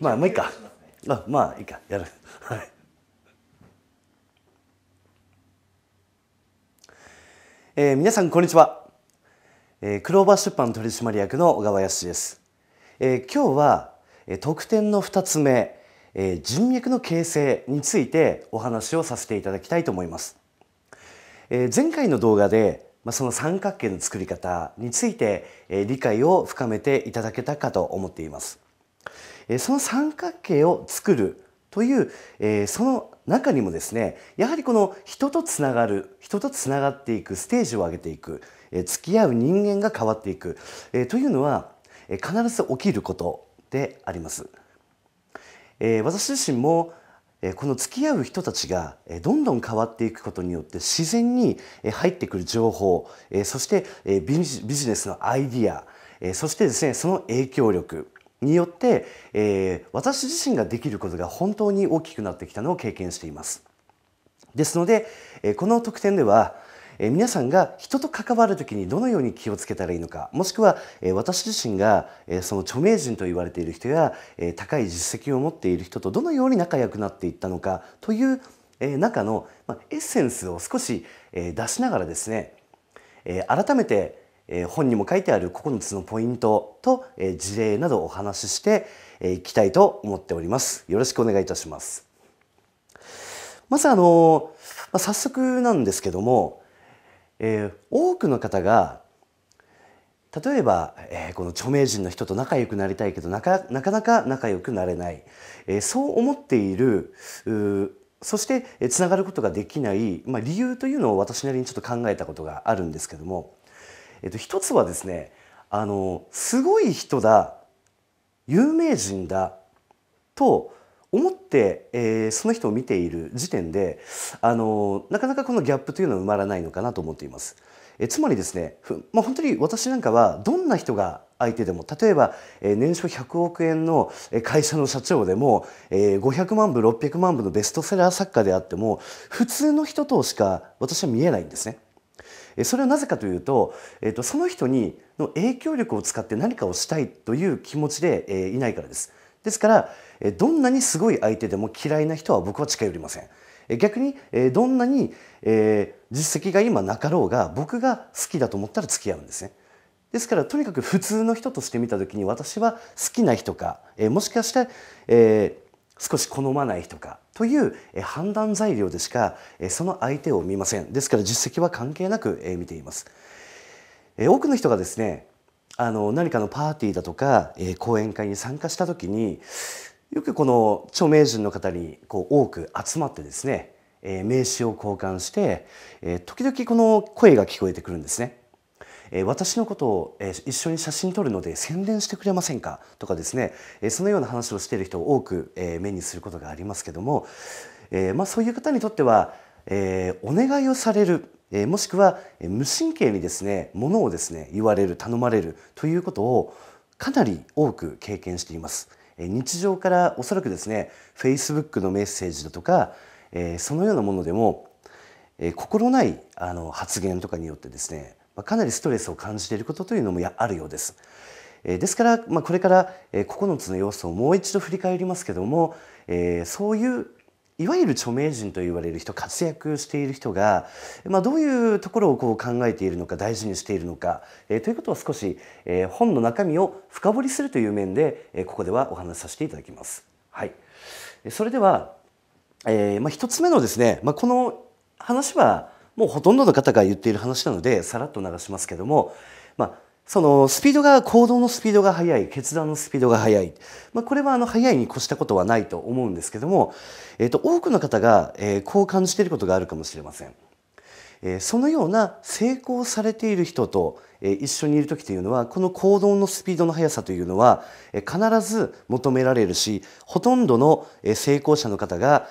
まあもういいか。あまあいいかやる。はい。えー、皆さんこんにちは。えー、クローバー出版取締役の小川康です。えー、今日は、えー、特典の二つ目、えー、人脈の形成についてお話をさせていただきたいと思います。えー、前回の動画でまあ、その三角形の作り方について、えー、理解を深めていただけたかと思っています。その三角形を作るという、えその中にもですねやはりこの人とつながる人とつながっていくステージを上げていく、え付き合う人間が変わっていく、えというのは、え必ず起きることであります。え私自身もこの付き合う人たちがどんどん変わっていくことによって自然に入ってくる情報そしてビジネスのアイディアそしてですねその影響力によって、えー、私自身ができることが本当に大きくなってきたのを経験しています。ですので、えこの特典では、え皆さんが人と関わるときにどのように気をつけたらいいのかもしくは、え私自身が、えその著名人と言われている人や、え高い実績を持っている人とどのように仲良くなっていったのかという、え中の、まあ、エッセンスを少し、え出しながらですね、え改めてえ本にも書いてある9つのポイントと、え事例などお話ししていきたいと思っております。よろしくお願いいたします。まずあの、まあ、早速なんですけども、え多くの方が例えば、えー、この著名人の人と仲良くなりたいけどなかなか仲良くなれない、えー、そう思っているうそしてつながることができない、まあ、理由というのを私なりにちょっと考えたことがあるんですけどもえっと、一つはですねあのすごい人だ有名人だと思って、えー、その人を見ている時点であのなかなかこのギャップというのは埋まらないのかなと思っています。えつまりですね、まあ、本当に私なんかはどんな人が相手でも例えば、え年商100億円の会社の社長でも、え500万部600万部のベストセラー作家であっても普通の人としか私は見えないんですね。それはなぜかというと、えー、とその人にの影響力を使って何かをしたいという気持ちで、えー、いないからです。ですから、えどんなにすごい相手でも嫌いな人は僕は近寄りません。逆に、えどんなに、え実績が今なかろうが僕が好きだと思ったら付き合うんですね。ですからとにかく普通の人として見た時に私は好きな人か、えもしかして、え少し好まない人かという判断材料でしかその相手を見ませんですから実績は関係なく見ています多くの人がですねあの何かのパーティーだとか講演会に参加した時によくこの著名人の方にこう多く集まってですね名刺を交換して時々この声が聞こえてくるんですね。え私のことを、え一緒に写真撮るので宣伝してくれませんかとかですね、えそのような話をしている人を多く、え目にすることがありますけども、えまあ、そういう方にとっては、えお願いをされるえもしくは無神経にですねものをですね言われる頼まれるということをかなり多く経験しています。日常からおそらくですねフェイスブックのメッセージだとか、えそのようなものでも、え心ないあの発言とかによってですねまあ、かなりストレスを感じていることというのもやあるようです。えですから、まあ、これからえ9つの要素をもう一度振り返りますけどもえそういういわゆる著名人と言われる人活躍している人が、まあ、どういうところをこう考えているのか大事にしているのか、えー、ということを少し、えー、本の中身を深掘りするという面で、えー、ここではお話しさせていただきます。はい、それでは、えーまあ、1つ目のですね、まあ、この話はもうほとんどの方が言っている話なのでさらっと流しますけども、まあ、そのスピードが行動のスピードが速い決断のスピードが速い、まあ、これはあの速いに越したことはないと思うんですけども、えー、と多くの方が、えこう感じていることがあるかもしれません。えそのような成功されている人と一緒にいる時というのはこの行動のスピードの速さというのは必ず求められるしほとんどの成功者の方が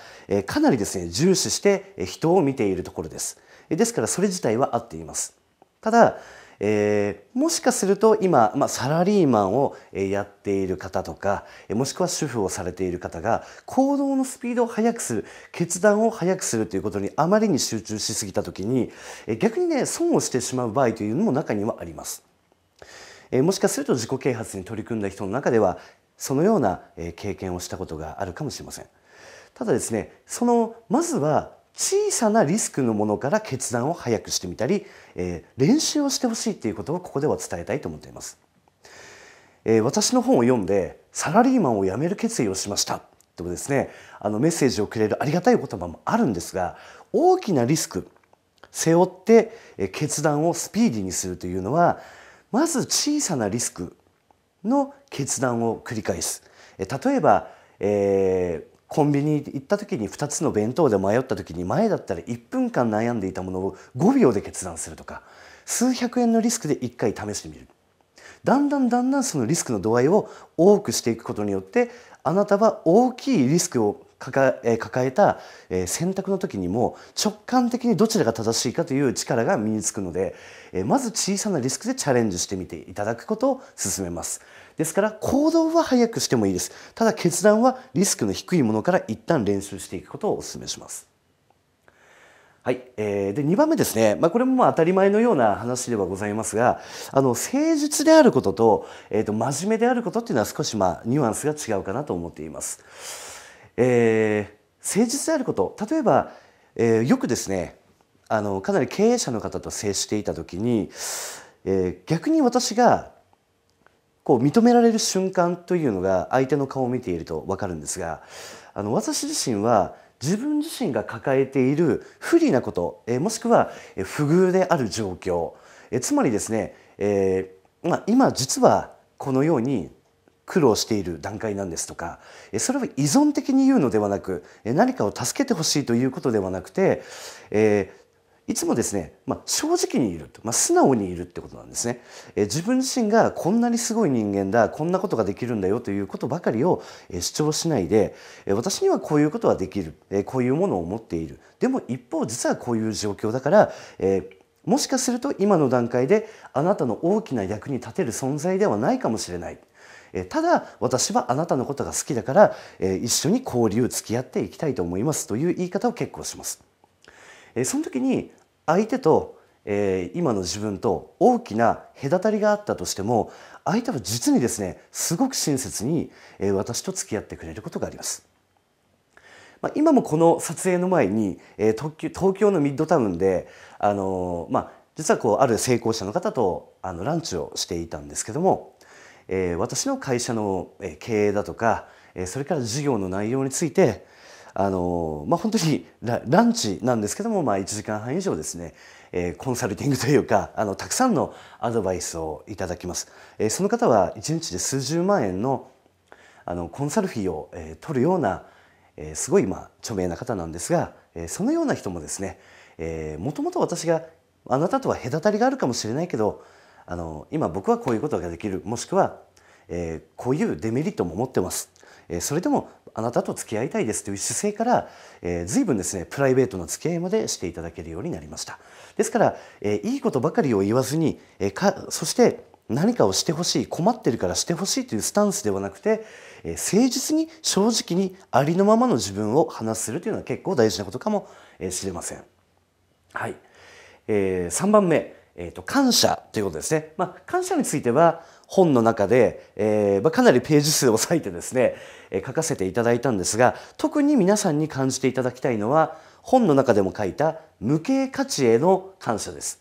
かなりですね重視して人を見ているところですですからそれ自体は合っていますただえー、もしかすると今、まあ、サラリーマンをやっている方とかもしくは主婦をされている方が行動のスピードを速くする決断を速くするということにあまりに集中しすぎた時に逆にね損をしてしまう場合というのも中にはあります。えもしかすると自己啓発に取り組んだ人の中ではそのような経験をしたことがあるかもしれません。ただですねそのまずは小さなリスクのものから決断を早くしてみたり、えー、練習をしてほしいっていうことをここでは伝えたいと思っています、えー、私の本を読んでサラリーマンを辞める決意をしましたとですねあのメッセージをくれるありがたい言葉もあるんですが大きなリスク背負って決断をスピーディーにするというのはまず小さなリスクの決断を繰り返す例えば、えー、コンビニ行った時に2つの弁当で迷った時に前だったら1分間悩んでいたものを5秒で決断するとか数百円のリスクで1回試してみるだんだんだんだんそのリスクの度合いを多くしていくことによってあなたは大きいリスクを抱えた選択の時にも直感的にどちらが正しいかという力が身につくのでまず小さなリスクでチャレンジしてみていただくことを勧めます。ですから行動は早くしてもいいですただ決断はリスクの低いものから一旦練習していくことをお勧めしますはい、えー、で2番目ですね、まあ、これも当たり前のような話ではございますがあの誠実であることと,、えー、と真面目であることっていうのは少しまあニュアンスが違うかなと思っています。えー、誠実であること例えば、えー、よくですねあのかなり経営者の方と接していた時に、えー、逆に私がこう認められる瞬間というのが相手の顔を見ていると分かるんですがあの私自身は自分自身が抱えている不利なこと、えもしくは不遇である状況、えつまりですね、えー、まあ、今実はこのように苦労している段階なんですとかそれは依存的に言うのではなく何かを助けてほしいということではなくて、えいつもですね、まあ、正直にいる、まあ、素直にいるってことなんですね、えー、自分自身がこんなにすごい人間だこんなことができるんだよということばかりを、えー、主張しないで、えー、私にはこういうことはできる、えこういうものを持っているでも一方実はこういう状況だから、えもしかすると今の段階であなたの大きな役に立てる存在ではないかもしれない。えただ私はあなたのことが好きだから、え一緒に交流付き合っていきたいと思いますという言い方を結構します。えその時に相手と、えー、今の自分と大きな隔たりがあったとしても相手は実にですねすごく親切に、え私と付き合ってくれることがあります。まあ、今もこの撮影の前に、えー、東京のミッドタウンで、あのー、まあ、実はこうある成功者の方とあのランチをしていたんですけども、えー、私の会社のえ経営だとか、えそれから事業の内容について、あのまあ、本当にランチなんですけども、まあ、1時間半以上ですね、えー、コンサルティングというかあのたくさんのアドバイスをいただきます、えー、その方は1日で数十万円のあのコンサルーを、えー、取るような、えー、すごい、まあ、著名な方なんですが、えー、そのような人もですね、えもともと私があなたとは隔たりがあるかもしれないけどあの今僕はこういうことができるもしくは、えー、こういうデメリットも持ってますえそれでもあなたと付き合いたいですという姿勢から、えー、随分ですねプライベートの付き合いまでしていただけるようになりましたですから、えいいことばかりを言わずに、えかそして何かをしてほしい困ってるからしてほしいというスタンスではなくて、え誠実に正直にありのままの自分を話するというのは結構大事なことかもしれません。はいえー、3番目、えーと感謝ということですね。まあ、感謝については本の中で、えー、まあ、かなりページ数を割いてですね、え書かせていただいたんですが特に皆さんに感じていただきたいのは本の中でも書いた無形価値への感謝です、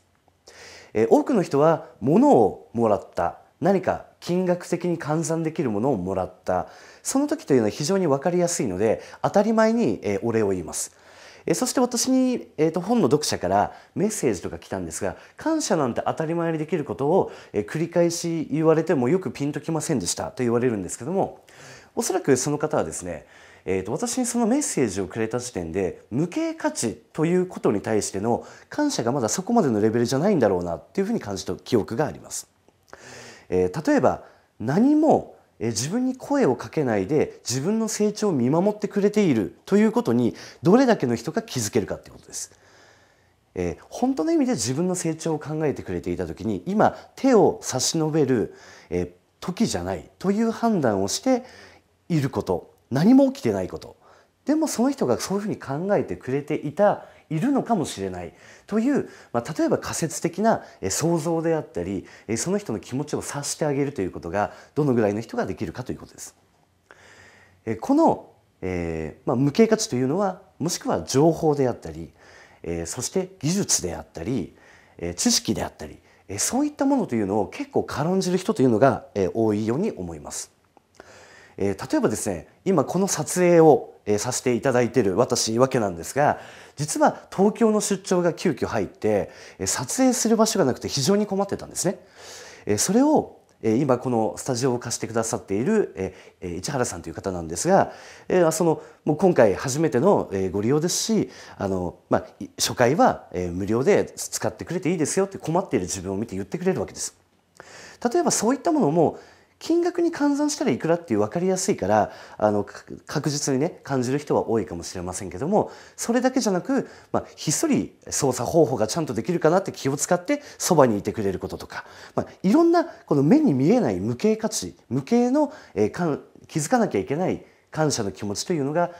え多くの人は物をもらった何か金額的に換算できるものをもらったその時というのは非常に分かりやすいので当たり前にお礼を言います。えそして私に、えーと、本の読者からメッセージとか来たんですが感謝なんて当たり前にできることを、え繰り返し言われてもよくピンときませんでしたと言われるんですけどもおそらくその方はですねえーと、と私にそのメッセージをくれた時点で無形価値ということに対しての感謝がまだそこまでのレベルじゃないんだろうなっていうふうに感じた記憶があります。えー、例えば何もえ自分に声をかけないで自分の成長を見守ってくれているということにどれだけの人が気づけるかいうことです。えー、本当の意味で自分の成長を考えてくれていた時に今手を差し伸べる、えー、時じゃないという判断をしていること何も起きてないことでもその人がそういうふうに考えてくれていたいるのかもしれないという、まあ、例えば仮説的な想像であったりその人の気持ちを察してあげるということがどのぐらいの人ができるかということです。この、えーまあ、無形価値というのはもしくは情報であったり、えー、そして技術であったり、えー、知識であったり、えー、そういったものというのを結構軽んじる人というのが、えー、多いように思います。えー、例えばですね今この撮影を、えさせていただいている私わけなんですが実は東京の出張が急遽入って、え撮影する場所がなくて非常に困ってたんですね。えそれを今このスタジオを貸してくださっている市原さんという方なんですがそのもう今回初めてのご利用ですしあの、まあ、初回は無料で使ってくれていいですよって困っている自分を見て言ってくれるわけです。例えばそういったものも金額に換算したらいくらっていう分かりやすいからあの確実にね感じる人は多いかもしれませんけどもそれだけじゃなく、まあ、ひっそり操作方法がちゃんとできるかなって気を使ってそばにいてくれることとか、まあ、いろんなこの目に見えない無形価値無形の、えー、かん気づかなきゃいけない感謝の気持ちというのが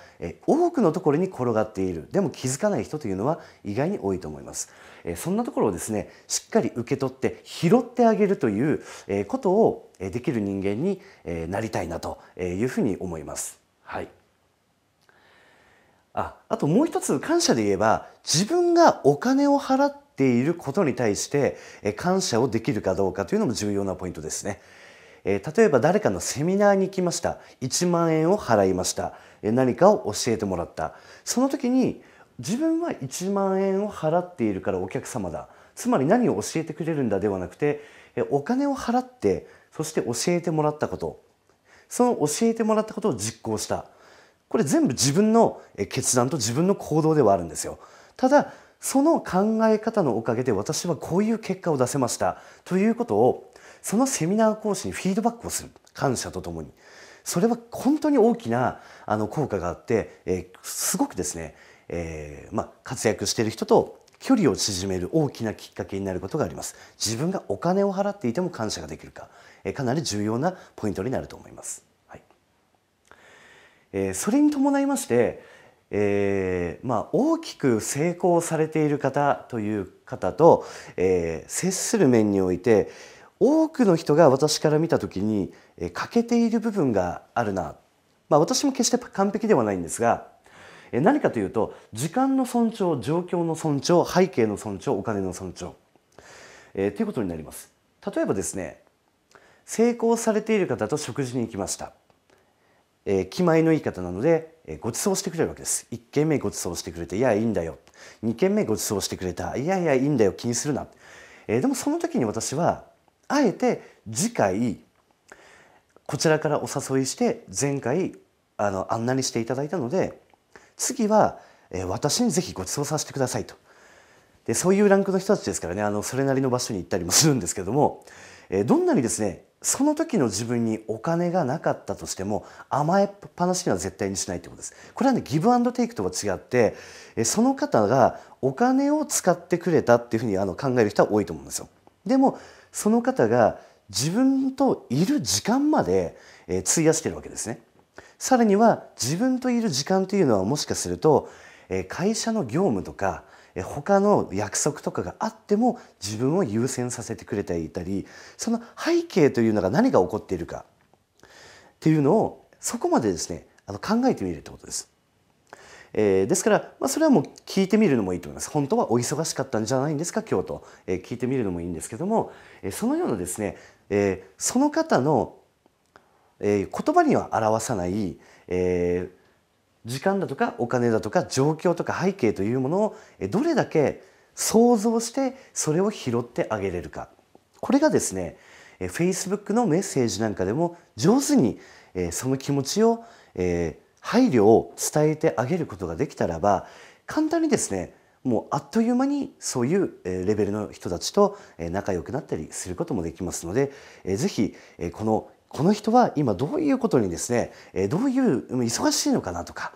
多くのところに転がっているでも気づかない人というのは意外に多いと思いますそんなところをですねしっかり受け取って拾ってあげるということをできる人間になりたいなというふうに思いますはいああともう一つ感謝で言えば自分がお金を払っていることに対して感謝をできるかどうかというのも重要なポイントですねえ例えば誰かのセミナーに行きました1万円を払いました、え何かを教えてもらったその時に自分は1万円を払っているからお客様だつまり何を教えてくれるんだではなくてお金を払ってそして教えてもらったことその教えてもらったことを実行したこれ全部自分の決断と自分の行動ではあるんですよただその考え方のおかげで私はこういう結果を出せましたということをそのセミナー講師にフィードバックをする感謝とともにそれは本当に大きなあの効果があって、えー、すごくですね、えー、まあ、活躍している人と距離を縮める大きなきっかけになることがあります自分がお金を払っていても感謝ができるか、えー、かなり重要なポイントになると思います、はいえそれに伴いましてえーまあ、大きく成功されている方という方と、えー、接する面において多くの人が私から見た時に、え欠けている部分があるな、まあ、私も決して完璧ではないんですが、え何かというと時間の尊重状況の尊重背景の尊重お金の尊重、えー、ということになります例えばですね成功されている方と食事に行きました、えー、気前のいい方なので、えー、ご馳走してくれるわけです1軒目ご馳走してくれていやいいんだよ2軒目ご馳走してくれたいやいやいいんだよ気にするな、えでもその時に私はあえて次回こちらからお誘いして前回あのあんなにしていただいたので次は、え私にぜひご馳走させてくださいとでそういうランクの人たちですからねあのそれなりの場所に行ったりもするんですけども、えどんなにですねその時の自分にお金がなかったとしても甘えっぱなしには絶対にしないってことです。これはねギブアンドテイクとは違ってその方がお金を使ってくれたっていうふうにあの考える人は多いと思うんですよ。でもその方が自分といる時間まで、え費やしてるわけですね。さらには自分といる時間というのはもしかすると、え会社の業務とか、え他の約束とかがあっても自分を優先させてくれていたりその背景というのが何が起こっているかっていうのをそこまでですねあの考えてみるってことです。えー、ですから、まあ、それはもう聞いてみるのもいいと思います。本当はお忙しかったんじゃないんですか今日と、えー、聞いてみるのもいいんですけども、えー、そのようなですね、えー、その方の、えー、言葉には表さない、えー、時間だとかお金だとか状況とか背景というものをどれだけ想像してそれを拾ってあげれるかこれがですね Facebook のメッセージなんかでも上手にその気持ちを、えー配慮を伝えてあげることができたらば簡単にですねもうあっという間にそういうレベルの人たちと仲良くなったりすることもできますので是非このこの人は今どういうことにですねどういう忙しいのかなとか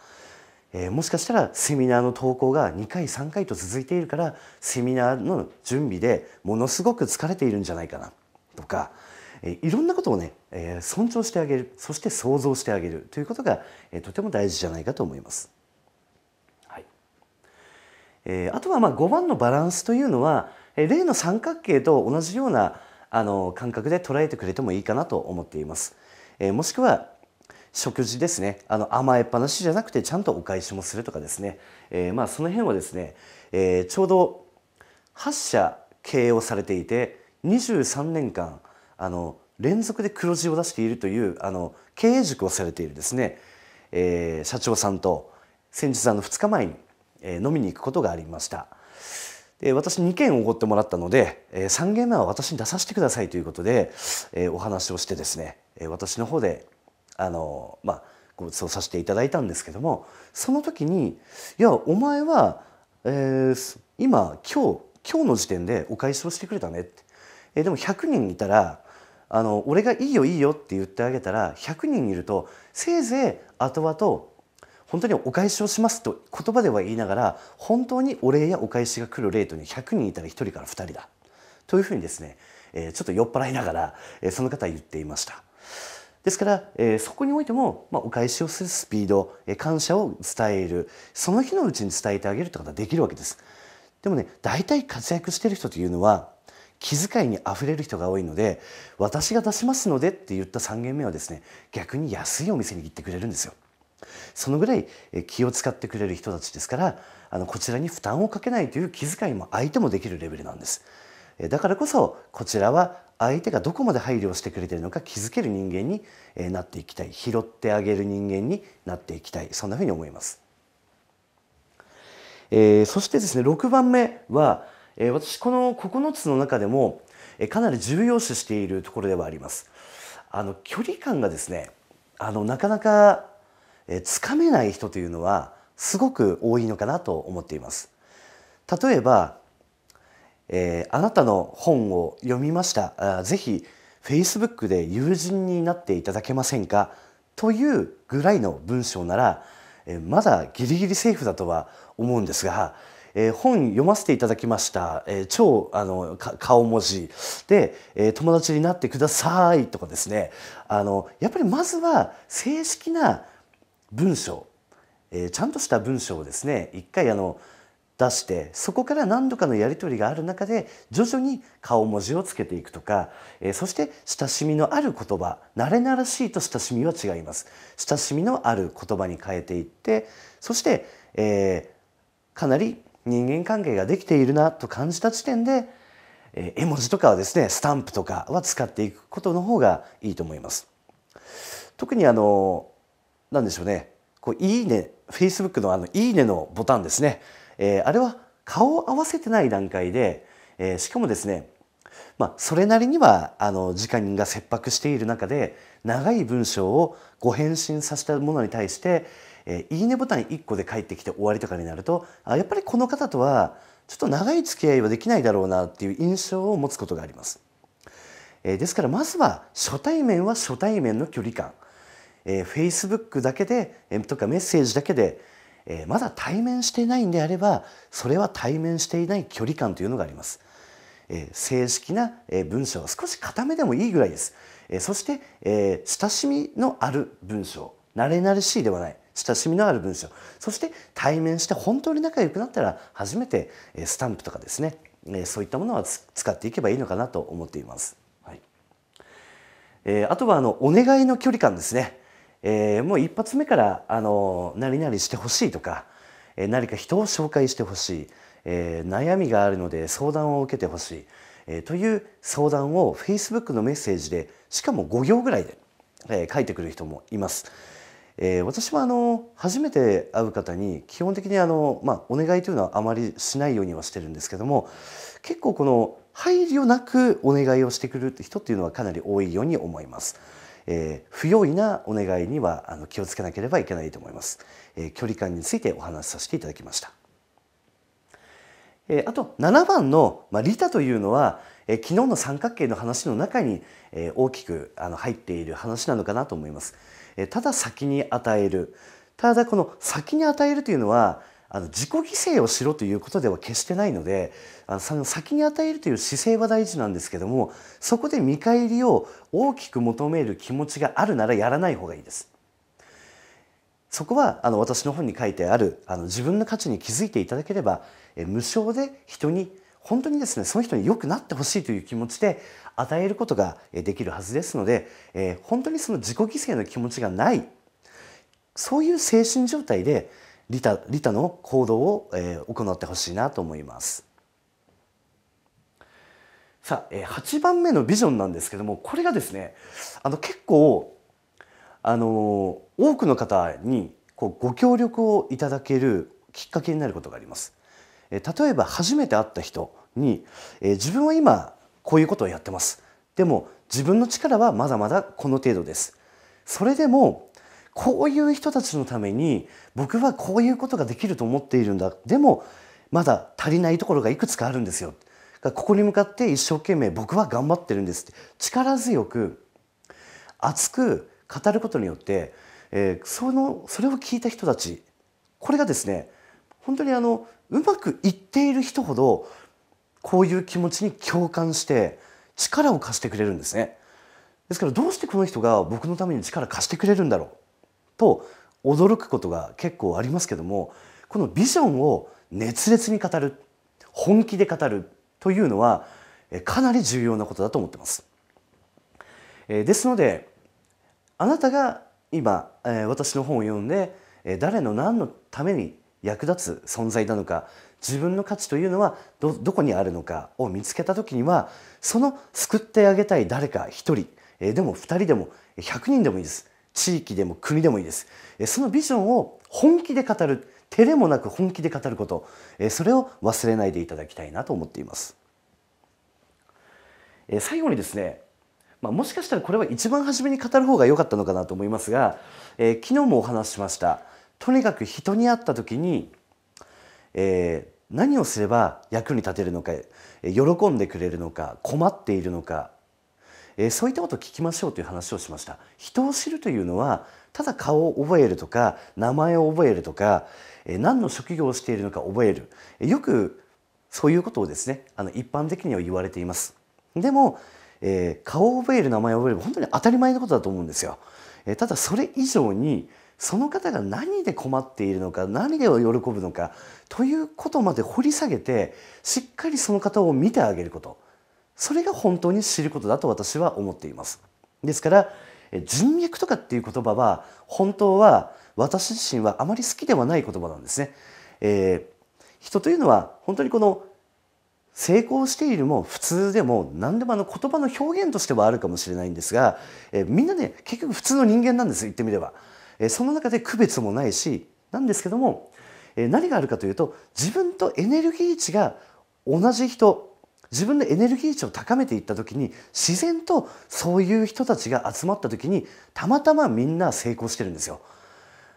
えもしかしたらセミナーの投稿が2回3回と続いているからセミナーの準備でものすごく疲れているんじゃないかなとかえいろんなことをね、え尊重してあげるそして想像してあげるということが、えとても大事じゃないかと思います。はいえあとはまあ5番のバランスというのは、え例の三角形と同じようなあの感覚で捉えてくれてもいいかなと思っています。えもしくは食事ですねあの甘えっぱなしじゃなくてちゃんとお返しもするとかですね、えー、まあその辺はですね、えー、ちょうど8社経営をされていて23年間あの連続で黒字を出しているというあの経営塾をされているですね、えー、社長さんと先日あの2日前に、えー、飲みに行くことがありました。で私2件おごってもらったので、えー、3件目は私に出させてくださいということで、えー、お話をしてですね、えー、私の方であのまあご馳走させていただいたんですけどもその時に「いやお前は、えー、今今日今日の時点でお返しをしてくれたね」って、えー、でも100人いたらあの俺がいいよいいよって言ってあげたら100人いるとせいぜい後々本当にお返しをしますと言葉では言いながら本当にお礼やお返しが来るレートに100人いたら1人から2人だというふうにですね、えちょっと酔っ払いながら、えその方は言っていました。ですから、えそこにおいても、まお返しをするスピード、え感謝を伝えるその日のうちに伝えてあげるってことができるわけです。でもね大体活躍してる人というのは気遣いにあふれる人が多いので私が出しますのでって言った3軒目はですね逆に安いお店に行ってくれるんですよ。そのぐらい気を使ってくれる人たちですからあのこちらに負担をかけないという気遣いも相手もできるレベルなんです。だからこそこちらは相手がどこまで配慮をしてくれてるのか気づける人間になっていきたい拾ってあげる人間になっていきたいそんなふうに思います。えー、そしてですね6番目はえ私この9つの中でも、えかなり重要視しているところではあります。あの距離感がですねあのなかなかつか、えー、めない人というのはすごく多いのかなと思っています。例えば、えー、あなたの本を読みましたあぜひ Facebook で友人になっていただけませんかというぐらいの文章なら、えー、まだギリギリセーフだとは思うんですがえー、本読ませていただきました、えー、超あの顔文字で、えー、友達になってくださいとかですねあのやっぱりまずは正式な文章、えー、ちゃんとした文章をですね一回あの出してそこから何度かのやり取りがある中で徐々に顔文字をつけていくとか、えー、そして親しみのある言葉慣れならしいと親しみは違います親しみのある言葉に変えていってそして、えー、かなり人間関係ができているなと感じた時点で、絵文字とかはですねスタンプとかは使っていくことの方がいいと思います。特にあの何でしょうねこういいねフェイスブックのあのいいねのボタンですね、えー、あれは顔を合わせてない段階で、えー、しかもですねまあ、それなりにはあの時間が切迫している中で長い文章をご返信させたものに対してえいいねボタン1個で帰ってきて終わりとかになるとあやっぱりこの方とはちょっと長い付き合いはできないだろうなっていう印象を持つことがあります。えですからまずは初対面は初対面の距離感、えェイスブックだけで、えとかメッセージだけで、えまだ対面していないんであればそれは対面していない距離感というのがあります。え正式な文章は少し固めでもいいぐらいです。そして、え親しみのある文章慣れ慣れしいではない親しみのある文章そして対面して本当に仲良くなったら初めてスタンプとかですねそういったものは使っていけばいいのかなと思っています。はいえあとはあのお願いの距離感ですね。えもう一発目からあの何々してほしいとか、え何か人を紹介してほしい、え悩みがあるので相談を受けてほしい、えという相談を Facebook のメッセージでしかも5行ぐらいで、え書いてくる人もいます。えー、私はあの初めて会う方に基本的にあの、まあ、お願いというのはあまりしないようにはしてるんですけども結構この配慮なくお願いをしてくる人っていうのはかなり多いように思います。えー、不用意なお願いにはあの気をつけなければいけないと思います、えー、距離感についてお話しさせていただきました、えー、あと7番の、まあ、リタというのはえ昨日の三角形の話の中に、え大きくあの入っている話なのかなと思います。えただ先に与えるただこの先に与えるというのはあの自己犠牲をしろということでは決してないのであの先に与えるという姿勢は大事なんですけどもそこで見返りを大きく求める気持ちがあるならやらない方がいいです。そこはあの私の本に書いてあるあの自分の価値に気づいていただければえ無償で人に本当にですねその人に良くなってほしいという気持ちで与えることができるはずですので、えー、本当にその自己犠牲の気持ちがないそういう精神状態でリタリタの行動を、えー、行ってほしいなと思います。さあ、え8番目のビジョンなんですけどもこれがですねあの結構あの多くの方にこうご協力をいただけるきっかけになることがあります。例えば初めて会った人に自分は今こういうことをやってますでも自分の力はまだまだこの程度ですそれでもこういう人たちのために僕はこういうことができると思っているんだでもまだ足りないところがいくつかあるんですよここに向かって一生懸命僕は頑張ってるんですって力強く熱く語ることによって、えー、そのそれを聞いた人たちこれがですね本当にあのうまくいっている人ほどこういう気持ちに共感して力を貸してくれるんですねですからどうしてこの人が僕のために力貸してくれるんだろうと驚くことが結構ありますけどもこのビジョンを熱烈に語る本気で語るというのはかなり重要なことだと思ってます。ですのであなたが今私の本を読んで誰の何のために役立つ存在なのか自分の価値というのはどどこにあるのかを見つけた時にはその救ってあげたい誰か1人、えでも2人でも100人でもいいです地域でも国でもいいです、えそのビジョンを本気で語る照れもなく本気で語ること、えそれを忘れないでいただきたいなと思っています、え最後にですねまあ、もしかしたらこれは一番初めに語る方が良かったのかなと思いますが、えー、昨日もお話ししましたとにかく人に会った時に、えー、何をすれば役に立てるのか喜んでくれるのか困っているのか、えー、そういったことを聞きましょうという話をしました。人を知るというのはただ顔を覚えるとか名前を覚えるとか、えー、何の職業をしているのか覚える、えよくそういうことをですねあの一般的には言われています。でも、えー、顔を覚える名前を覚える本当に当たり前のことだと思うんですよ。えー、ただそれ以上にその方が何で困っているのか何で喜ぶのかということまで掘り下げてしっかりその方を見てあげることそれが本当に知ることだと私は思っています。ですから人脈とかっていう言葉は本当は私自身はあまり好きではない言葉なんですね。えー、人というのは本当にこの成功しているも普通でも何でもあの言葉の表現としてはあるかもしれないんですが、えー、みんなね結局普通の人間なんです言ってみれば。その中で区別もないしなんですけども何があるかというと自分とエネルギー値が同じ人自分のエネルギー値を高めていった時に自然とそういう人たちが集まった時にたまたまみんな成功してるんですよ。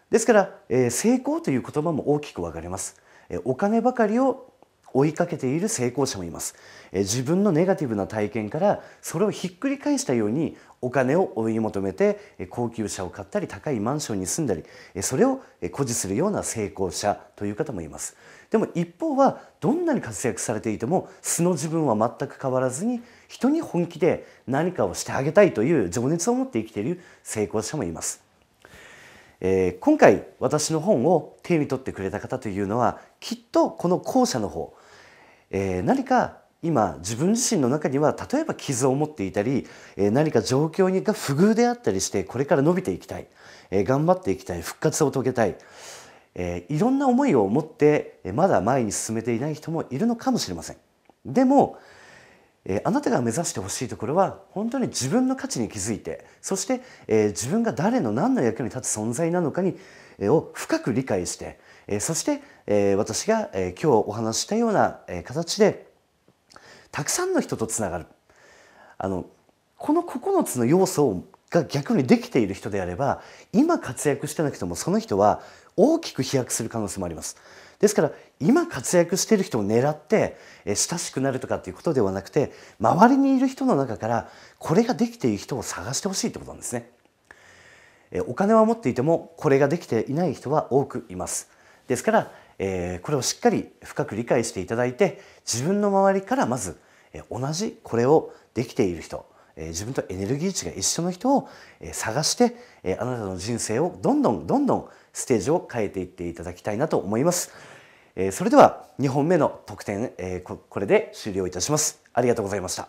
ですから、え成功という言葉も大きく分かれます。お金ばかりを追いかけている成功者もいます、え自分のネガティブな体験からそれをひっくり返したようにお金を追い求めて、え高級車を買ったり高いマンションに住んだり、えそれを誇示するような成功者という方もいますでも一方はどんなに活躍されていても素の自分は全く変わらずに人に本気で何かをしてあげたいという情熱を持って生きている成功者もいます。えー、今回私の本を手に取ってくれた方というのはきっとこの後者の方えー、何か今自分自身の中には例えば傷を持っていたり、えー、何か状況が不遇であったりしてこれから伸びていきたい、えー、頑張っていきたい復活を遂げたい、えいろんな思いを持ってまだ前に進めていない人もいるのかもしれません。でもえあなたが目指してほしいところは本当に自分の価値に気づいてそして、え自分が誰の何の役に立つ存在なのかに、えを深く理解してえそして、え私が、え今日お話したような、え形でたくさんの人とつながるあのこの9つの要素が逆にできている人であれば今活躍してなくてもその人は大きく飛躍する可能性もあります。ですから今活躍している人を狙って親しくなるとかっていうことではなくて周りにいる人の中からこれができている人を探してほしいってことなんですね。お金は持っていてもこれができていない人は多くいます。ですから、えー、これをしっかり深く理解していただいて自分の周りからまず、えー、同じこれをできている人、えー、自分とエネルギー値が一緒の人を、えー、探して、えー、あなたの人生をどんどんどんどんステージを変えていっていただきたいなと思います。えー、それでは2本目の特典、えー、これで終了いたします。ありがとうございました。